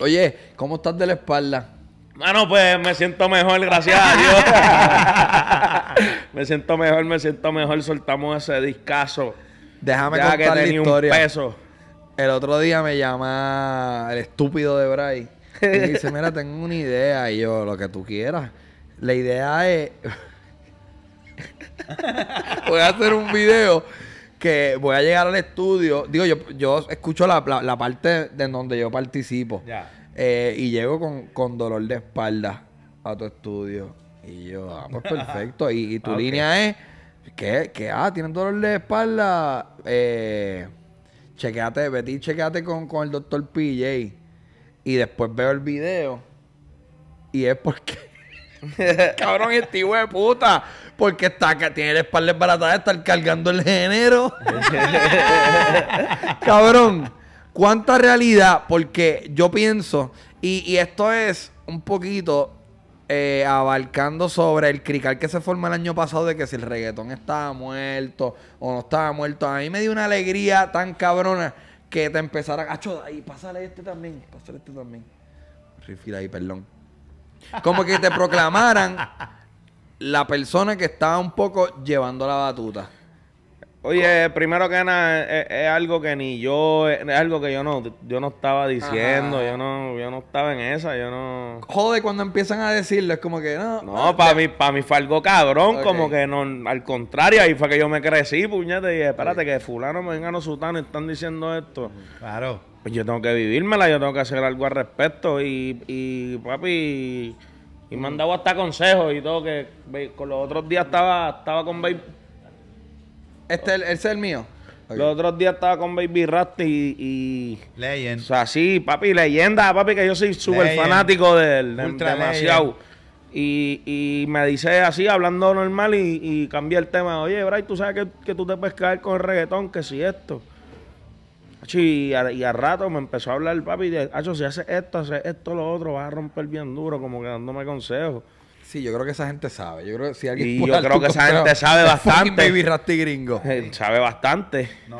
Oye, ¿cómo estás de la espalda? Bueno, pues me siento mejor, gracias a Dios. me siento mejor, me siento mejor. Soltamos ese discazo. Déjame que tenía la historia. Un peso. El otro día me llama el estúpido de Bray. Y dice, mira, tengo una idea. Y yo, lo que tú quieras. La idea es... Voy a hacer un video que voy a llegar al estudio. Digo, yo, escucho la, parte de donde yo participo. Eh, y llego con, dolor de espalda a tu estudio. Y yo, ah, pues perfecto. y, tu línea es que, que, ah, tienes dolor de espalda. Eh, chequeate, Betty, con, con el doctor PJ. Y después veo el video. Y es porque. Cabrón, este hijo de puta porque está, tiene el espalda baratada de estar cargando el género. Cabrón, ¿cuánta realidad? Porque yo pienso, y, esto es un poquito eh, abarcando sobre el crical que se forma el año pasado de que si el reggaetón estaba muerto o no estaba muerto. A mí me dio una alegría tan cabrona que te empezara a... Y pásale este también, pásale este también. Rifida ahí, perdón. Como que te proclamaran la persona que estaba un poco llevando la batuta. Oye, primero que nada, es, algo que ni yo, es algo que yo no, yo no estaba diciendo, yo no, yo no estaba en esa, yo no. Joder, cuando empiezan a decirlo, es como que no. No, para mí, para mí falgo cabrón, como que no, al contrario, ahí fue que yo me crecí, puñete, y dije, espérate, que fulano me venga sutano y están diciendo esto. Claro. Pues yo tengo que vivírmela, yo tengo que hacer algo al respecto. Y, y papi. Y me han dado hasta consejos y todo, que con los otros días estaba, estaba con Baby. Este es el, es mío. Los otros días estaba con Baby Rasty y, y. Legend. O sea, sí, papi, leyenda, papi, que yo soy súper fanático de él. demasiado. Y, me dice así, hablando normal, y, y cambié el tema. Oye, Bray, tú sabes que, que tú te puedes caer con el reggaetón, que si esto y a, rato me empezó a hablar el papi de, Hacho, si haces esto, haces esto, lo otro, vas a romper bien duro, como que dándome consejos. Sí, yo creo que esa gente sabe. Yo creo que si alguien. Y yo creo que esa gente sabe bastante. Eh, sabe bastante. No.